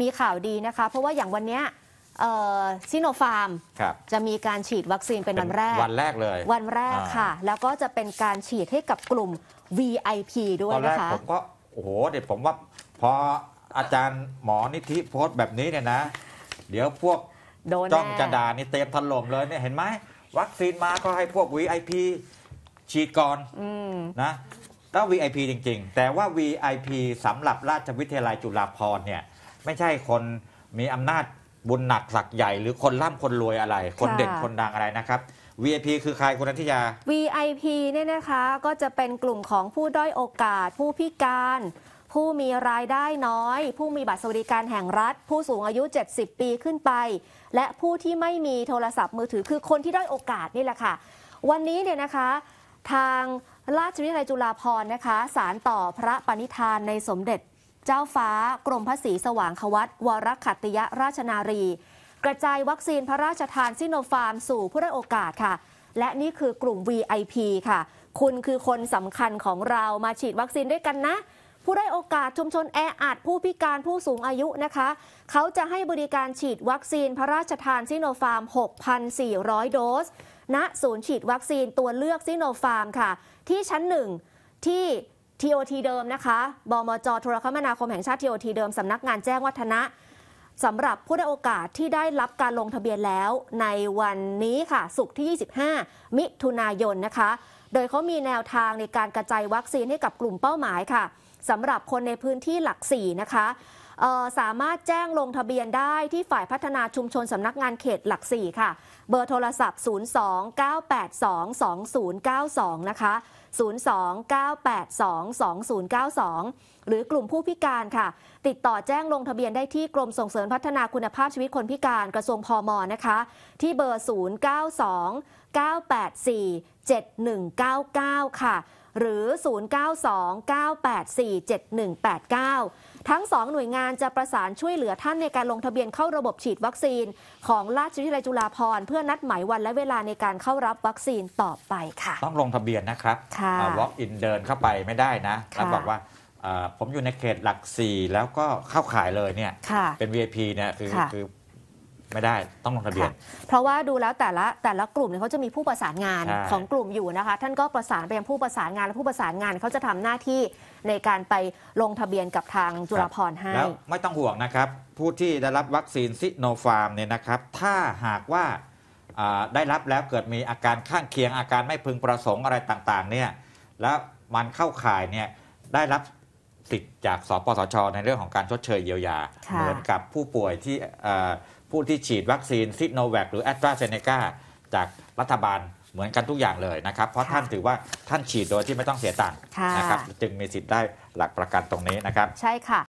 มีข่าวดีนะคะ เพราะว่าอย่างวันนี้ซิโนฟาร์ม จะมีการฉีดวัคซีนเป็นวันแรกวันแรกเลย วันแรกค่ะ แล้วก็จะเป็นการฉีดให้กับกลุ่ม VIP ด้วยนะคะตอนแรกผมก็ โอ้โหเดี๋ยวผมว่า พออาจารย์หมอนิธิโพสต์แบบนี้เนี่ยนะ เดี๋ยวพวกจ้องจะดานี่เต็มถล่มเลยเนี่ยเห็นไหม วัคซีนมาก็ให้พวก VIP ฉีดก่อนอนะก็ VIP จริงๆ แต่ว่า VIP สำหรับราชวิทยาลัยจุฬาภรณ์เนี่ยไม่ใช่คนมีอำนาจบุญหนักสักใหญ่ หรือคนร่ำคนรวยอะไร คนเด่นคนดังอะไรนะครับ VIP คือใคร คุณนัทิยา VIP เนี่ยนะคะก็จะเป็นกลุ่มของผู้ด้อยโอกาส ผู้พิการ ผู้มีรายได้น้อย ผู้มีบัตรสวัสดิการแห่งรัฐ ผู้สูงอายุ 70 ปีขึ้นไป และผู้ที่ไม่มีโทรศัพท์มือถือคือคนที่ด้อยโอกาสนี่แหละค่ะ วันนี้เนี่ยนะคะ ทางราชวิทยาลัยจุฬาภรณ์นะคะสารต่อพระปณิธานในสมเด็จเจ้าฟ้ากรมพระศรีสว่างควัตวรคัตยราชนารี กระจายวัคซีนพระราชทานซิโนฟาร์ม สู่ผู้ได้โอกาสค่ะ และนี่คือกลุ่ม VIP ค่ะ คุณคือคนสำคัญของเรามาฉีดวัคซีนด้วยกันนะ ผู้ได้โอกาสชุมชนแออัดผู้พิการผู้สูงอายุนะคะ เขาจะให้บริการฉีดวัคซีนพระราชทานซิโนฟาร์ม 6,400 โดส ณศูนย์ฉีดวัคซีนตัวเลือกซิโนฟาร์มค่ะ ที่ชั้น1ที่ TOT เดิมนะคะ บมจ โทรคมนาคม แห่งชาติ TOT เดิมสำนักงานแจ้งวัฒนะสำหรับผู้ได้โอกาสที่ได้รับการลงทะเบียนแล้วในวันนี้ค่ะ สุกที่ 25มิถุนายนนะคะ โดยเขามีแนวทางในการกระจายวัคซีนให้กับกลุ่มเป้าหมายค่ะสำหรับคนในพื้นที่หลักสี่นะคะสามารถแจ้งลงทะเบียนได้ที่ฝ่ายพัฒนาชุมชนสำนักงานเขตหลัก 4 ค่ะ เบอร์โทรศัพท์ 029822092 นะคะ 029822092 หรือกลุ่มผู้พิการค่ะ ติดต่อแจ้งลงทะเบียนได้ที่กรมส่งเสริมพัฒนาคุณภาพชีวิตคนพิการกระทรวงพอมอนะคะ ที่เบอร์ 092 984 7199 ค่ะหรือ 0929847189 ทั้ง 2 หน่วยงานจะประสานช่วยเหลือท่านในการลงทะเบียนเข้าระบบฉีดวัคซีน ของราชวิทยาลัยจุฬาภรณ์เพื่อนัดหมายวันและเวลาในการเข้ารับวัคซีนต่อไปค่ะต้องลงทะเบียนนะครับ็อกอินเดินเข้าไปไม่ได้นะแล้วบอกว่าผมอยู่ในเขตหลักสี่แล้วก็เข้าขายเลยเนี่ยเป็น VIP เนี่ยคือคือไม่ได้ต้องลงทะเบียน เพราะว่าดูแล้วแต่ละแต่ละกลุ่มเนี่ยเขาจะมีผู้ประสานงานของกลุ่มอยู่นะคะท่านก็ประสานไปยังผู้ประสานงานและผู้ประสานงานเขาจะทำหน้าที่ในการไปลงทะเบียนกับทางจุฬาภรณ์ให้แล้วไม่ต้องห่วงนะครับผู้ที่ได้รับวัคซีนซิโนฟาร์มเนี่ยนะครับ ถ้าหากว่า่าได้รับแล้วเกิดมีอาการข้างเคียงอาการไม่พึงประสงค์อะไรต่างๆเนี่ยแล้วมันเข้าข่ายเนี่ยได้รับสิทธิ์จากสปสช ในเรื่องของการชดเชยเยียวยา เหมือนกับผู้ป่วยที่ผู้ที่ฉีดวัคซีนซิโนแวคหรือแอสตราเซเนกาจากรัฐบาลเหมือนกันทุกอย่างเลยนะครับ เพราะท่านถือว่าท่านฉีดโดยที่ไม่ต้องเสียตังค์นะครับจึงมีสิทธิ์ได้หลักประกันตรงนี้นะครับ ใช่ค่ะ